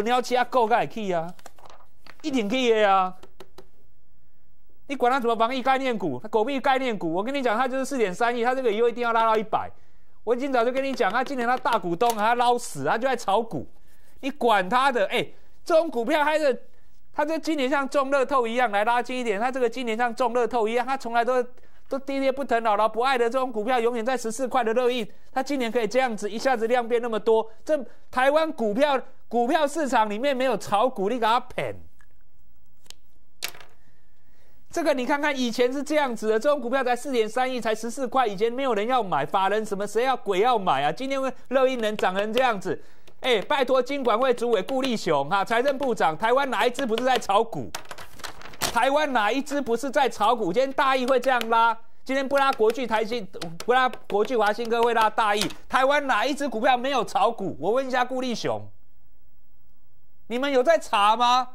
六幺七啊，够个也去啊，一定 K 的啊，你管他怎么防疫概念股，他狗屁概念股，我跟你讲，他就是四点三亿，他这个一后一定要拉到一百。我今早就跟你讲，他今年他大股东他捞死，他就在炒股，你管他的，哎，这种股票还是，他这今年像中乐透一样来拉近一点，他这个今年像中乐透一样，他从来都都爹爹不疼姥姥不爱的这种股票，永远在十四块的乐意，它今年可以这样子一下子量变那么多。这台湾股票股票市场里面没有炒股，你给它骗。这个你看看，以前是这样子的，这种股票才四点三亿，才十四块，以前没有人要买，法人什么谁要鬼要买啊？今天乐意能涨成这样子，哎，拜托金管会主委顾立雄哈，财政部部长，台湾哪一支不是在炒股？台湾哪一支不是在炒股？今天大意会这样拉，今天不拉国巨、台新，不拉国际华新科会拉大意。台湾哪一支股票没有炒股？我问一下顾立雄，你们有在查吗？